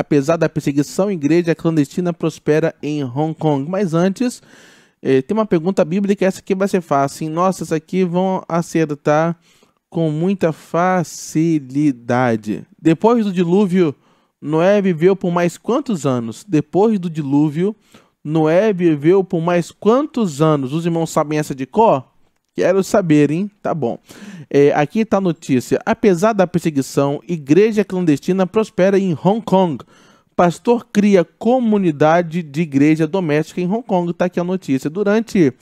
Apesar da perseguição, a igreja clandestina prospera em Hong Kong. Mas antes, eh, tem uma pergunta bíblica, essa aqui vai ser fácil. Nossa, essa aqui vão acertar com muita facilidade. Depois do dilúvio, Noé viveu por mais quantos anos? Depois do dilúvio, Noé viveu por mais quantos anos? Os irmãos sabem essa de cor? Quero saber, hein? Tá bom. É, aqui está a notícia. Apesar da perseguição, igreja clandestina prospera em Hong Kong. Pastor cria comunidade de igreja doméstica em Hong Kong. Está aqui a notícia. Durante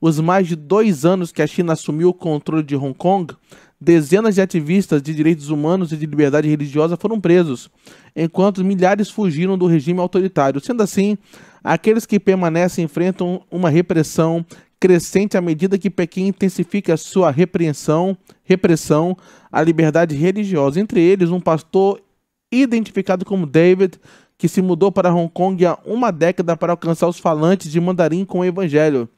os mais de dois anos que a China assumiu o controle de Hong Kong, dezenas de ativistas de direitos humanos e de liberdade religiosa foram presos, enquanto milhares fugiram do regime autoritário. Sendo assim, aqueles que permanecem enfrentam uma repressão crescente à medida que Pequim intensifica sua repreensão, repressão à liberdade religiosa. Entre eles, um pastor identificado como David, que se mudou para Hong Kong há uma década para alcançar os falantes de mandarim com o evangelho.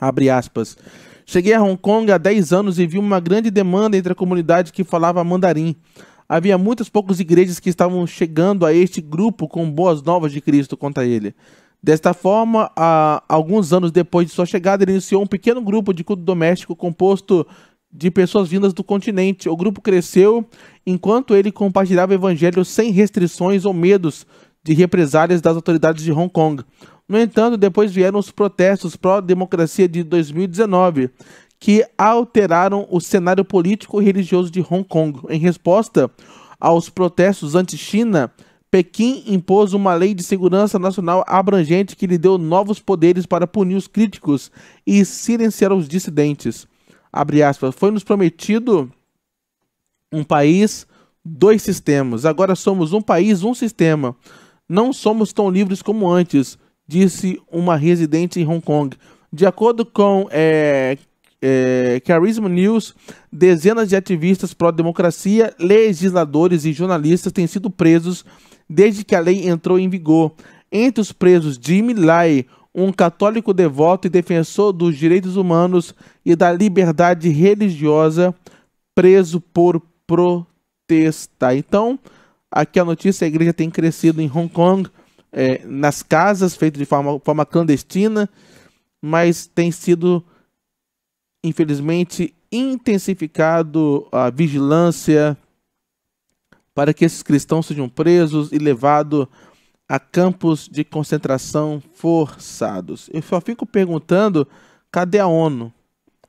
Abre aspas. Cheguei a Hong Kong há 10 anos e vi uma grande demanda entre a comunidade que falava mandarim. Havia muitas poucas igrejas que estavam chegando a este grupo com boas novas de Cristo, conta ele. Desta forma, alguns anos depois de sua chegada, ele iniciou um pequeno grupo de culto doméstico composto de pessoas vindas do continente. O grupo cresceu enquanto ele compartilhava o evangelho sem restrições ou medos de represálias das autoridades de Hong Kong. No entanto, depois vieram os protestos pró-democracia de 2019, que alteraram o cenário político e religioso de Hong Kong. Em resposta aos protestos anti-China, Pequim impôs uma lei de segurança nacional abrangente que lhe deu novos poderes para punir os críticos e silenciar os dissidentes. Foi-nos prometido um país, dois sistemas. Agora somos um país, um sistema. Não somos tão livres como antes, disse uma residente em Hong Kong. De acordo com é, é, Charisma News, dezenas de ativistas pró-democracia, legisladores e jornalistas têm sido presos desde que a lei entrou em vigor. Entre os presos, Jimmy Lai, um católico devoto e defensor dos direitos humanos e da liberdade religiosa, preso por protestar. Então, aqui a notícia: a igreja tem crescido em Hong Kong, é, nas casas, feito de forma, forma clandestina, mas tem sido, infelizmente, intensificado a vigilância para que esses cristãos sejam presos e levados a campos de concentração forçados. Eu só fico perguntando: cadê a ONU?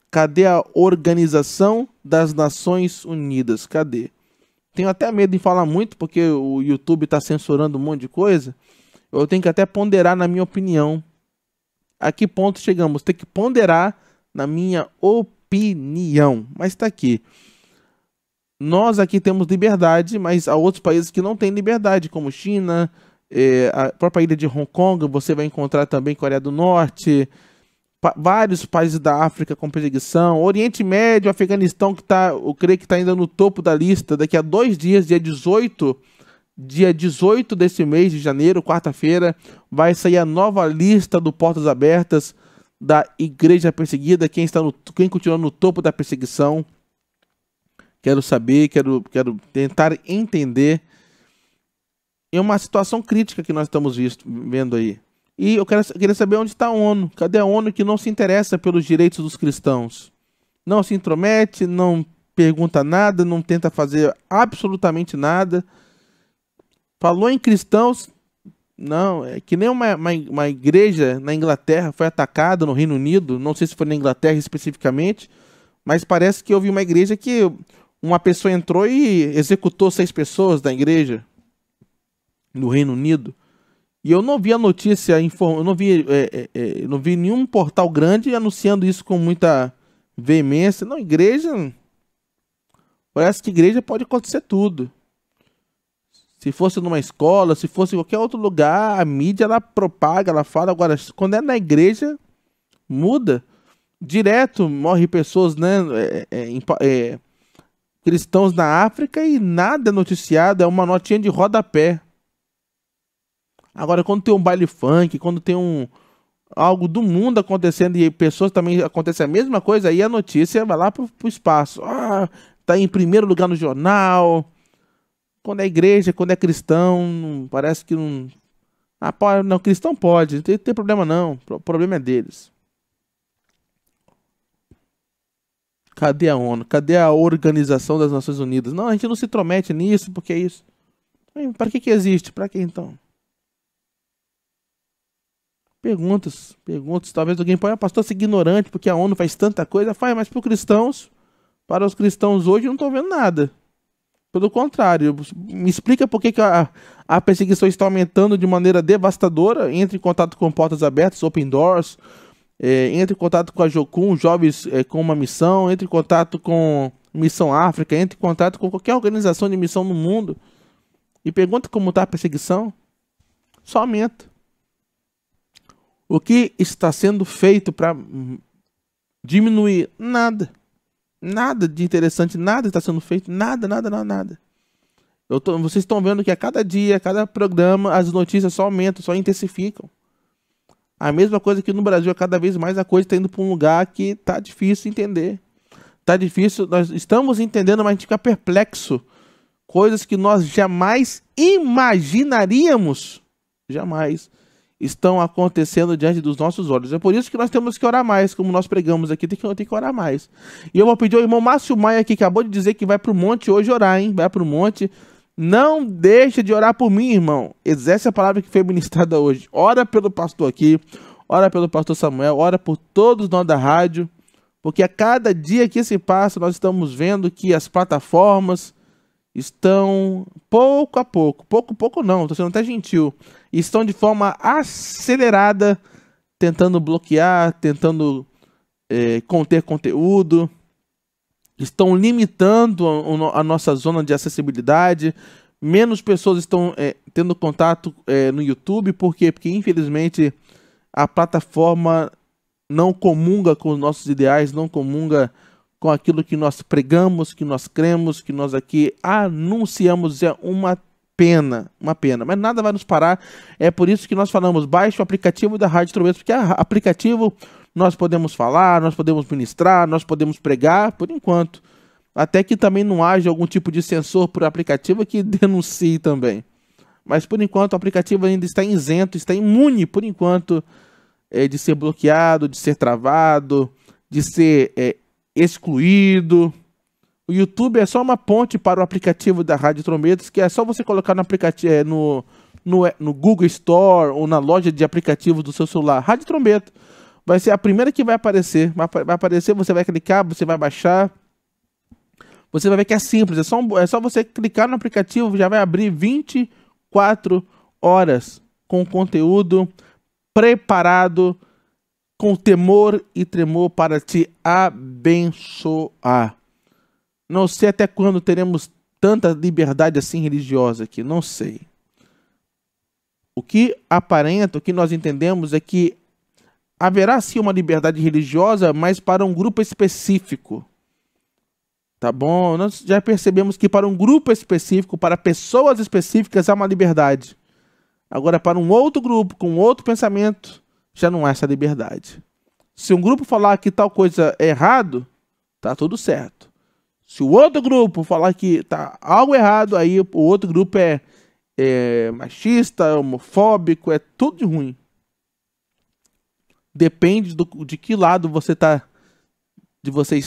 Cadê a Organização das Nações Unidas? Cadê? Tenho até medo de falar muito porque o YouTube está censurando um monte de coisa. Eu tenho que até ponderar na minha opinião. A que ponto chegamos? Tem que ponderar na minha opinião. Mas está aqui nós aqui temos liberdade, mas há outros países que não têm liberdade, como China, é, a própria ilha de Hong Kong, você vai encontrar também Coreia do Norte, pa vários países da África com perseguição, Oriente Médio, Afeganistão, que tá, eu creio que está ainda no topo da lista, daqui a dois dias, dia 18, dia 18 desse mês de janeiro, quarta-feira, vai sair a nova lista do Portas Abertas da Igreja Perseguida, quem, está no, quem continua no topo da perseguição, quero saber, quero, quero tentar entender. É uma situação crítica que nós estamos visto, vendo aí. E eu quero, queria saber onde está a ONU. Cadê a ONU que não se interessa pelos direitos dos cristãos? Não se intromete, não pergunta nada, não tenta fazer absolutamente nada. Falou em cristãos, não, é que nem uma, uma, uma, igreja na Inglaterra foi atacada no Reino Unido, não sei se foi na Inglaterra especificamente, mas parece que houve uma igreja que uma pessoa entrou e executou seis pessoas da igreja no Reino Unido. E eu não vi a notícia, eu não vi, é, é, é não vi nenhum portal grande anunciando isso com muita veemência. Não, igreja. Parece que igreja pode acontecer tudo. Se fosse numa escola, se fosse em qualquer outro lugar, a mídia ela propaga, ela fala. Agora, quando é na igreja, muda. Direto morre pessoas, né? É, é, é cristãos na África e nada é noticiado, é uma notinha de rodapé. Agora, quando tem um baile funk, quando tem um algo do mundo acontecendo e pessoas também acontece a mesma coisa, aí a notícia vai lá pro, pro espaço. Ah, tá em primeiro lugar no jornal. Quando é igreja, quando é cristão, parece que não. Ah, pode, não, cristão pode, não tem, tem problema não. O problema é deles. Cadê a ONU? Cadê a Organização das Nações Unidas? Não, a gente não se intromete nisso, porque é isso. Para que, que existe? Para que então? Perguntas, perguntas. Talvez alguém ponha, ah, pastor, ser é ignorante, porque a ONU faz tanta coisa. Faz, mas para os cristãos, para os cristãos hoje, não estou vendo nada. Pelo contrário, me explica por que, que a, a, perseguição está aumentando de maneira devastadora. Entre em contato com portas abertas, open doors, é, entre em contato com a Jocum, Jovens é, com uma Missão, entre em contato com Missão África, entre em contato com qualquer organização de missão no mundo e pergunta como está a perseguição, só aumenta. O que está sendo feito para diminuir? Nada. Nada de interessante, nada está sendo feito, nada, nada, nada, nada. Tô, vocês estão vendo que a cada dia, a cada programa, as notícias só aumentam, só intensificam. A mesma coisa que no Brasil, cada vez mais a coisa está indo para um lugar que tá difícil entender. Tá difícil, nós estamos entendendo, mas a gente fica perplexo. Coisas que nós jamais imaginaríamos, jamais, estão acontecendo diante dos nossos olhos. É por isso que nós temos que orar mais, como nós pregamos aqui, tem que, tem que orar mais. E eu vou pedir ao irmão Márcio Maia, que acabou de dizer que vai para o monte hoje orar, hein? Vai para o monte, não deixa de orar por mim, irmão. Exerce a palavra que foi ministrada hoje. Ora pelo pastor aqui, ora pelo pastor Samuel, ora por todos nós da rádio, porque a cada dia que se passa, nós estamos vendo que as plataformas estão pouco a pouco, pouco a pouco não, estou sendo até gentil, estão de forma acelerada tentando bloquear, tentando é, conter conteúdo, estão limitando a, a nossa zona de acessibilidade, menos pessoas estão é, tendo contato é, no YouTube, por quê? Porque infelizmente a plataforma não comunga com os nossos ideais, não comunga com aquilo que nós pregamos, que nós cremos, que nós aqui anunciamos. É uma pena, uma pena, mas nada vai nos parar. É por isso que nós falamos, baixe o aplicativo da Rádio Trovetos, porque é aplicativo nós podemos falar, nós podemos ministrar, nós podemos pregar, por enquanto. Até que também não haja algum tipo de sensor por aplicativo que denuncie também. Mas por enquanto o aplicativo ainda está isento, está imune por enquanto é, de ser bloqueado, de ser travado, de ser é, excluído. O YouTube é só uma ponte para o aplicativo da Rádio Trombetas, que é só você colocar no aplicativo é, no, no, no Google Store ou na loja de aplicativos do seu celular, Rádio Trombeta vai ser a primeira que vai aparecer. Vai aparecer, você vai clicar, você vai baixar. Você vai ver que é simples, é só, um, é só você clicar no aplicativo, já vai abrir 24 horas com conteúdo preparado, com temor e tremor para te abençoar. Não sei até quando teremos tanta liberdade assim religiosa aqui, não sei. O que aparenta, o que nós entendemos é que haverá sim uma liberdade religiosa, mas para um grupo específico. Tá bom? Nós já percebemos que para um grupo específico, para pessoas específicas, há uma liberdade. Agora, para um outro grupo, com outro pensamento, já não há essa liberdade. Se um grupo falar que tal coisa é errado, tá tudo certo. Se o outro grupo falar que tá algo errado, aí o outro grupo é, é machista, homofóbico, é tudo de ruim. Depende do, de que lado você está. de você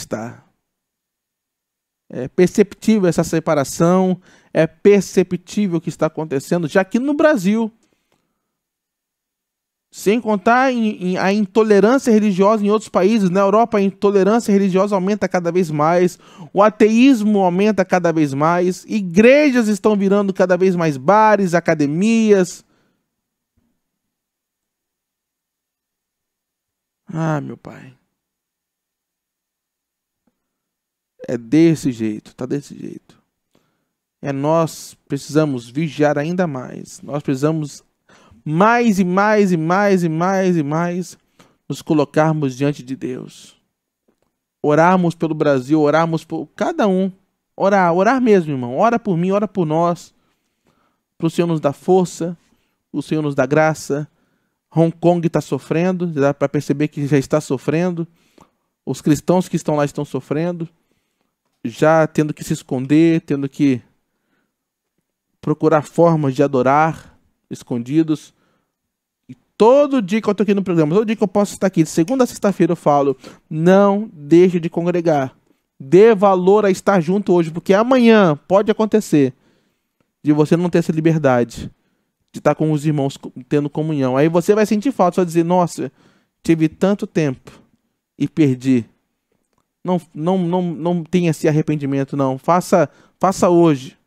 É perceptível essa separação, é perceptível o que está acontecendo, já que no Brasil, sem contar em, em, a intolerância religiosa em outros países, na Europa a intolerância religiosa aumenta cada vez mais, o ateísmo aumenta cada vez mais, igrejas estão virando cada vez mais bares, academias, Ah, meu pai. É desse jeito, tá desse jeito. É nós precisamos vigiar ainda mais. Nós precisamos mais e mais e mais e mais e mais nos colocarmos diante de Deus. Orarmos pelo Brasil, orarmos por cada um. Orar, orar mesmo, irmão. Ora por mim, ora por nós. Para o Senhor nos dar força, o Senhor nos dá graça, Hong Kong está sofrendo, dá para perceber que já está sofrendo. Os cristãos que estão lá estão sofrendo, já tendo que se esconder, tendo que procurar formas de adorar escondidos. E todo dia que eu estou aqui no programa, todo dia que eu posso estar aqui, de segunda a sexta-feira eu falo: não deixe de congregar. Dê valor a estar junto hoje, porque amanhã pode acontecer de você não ter essa liberdade de estar com os irmãos tendo comunhão. Aí você vai sentir falta, só dizer, nossa, tive tanto tempo e perdi. Não, não, não, não tenha esse arrependimento, não. Faça, faça hoje.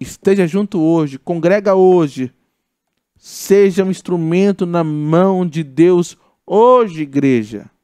Esteja junto hoje, congrega hoje. Seja um instrumento na mão de Deus hoje, igreja.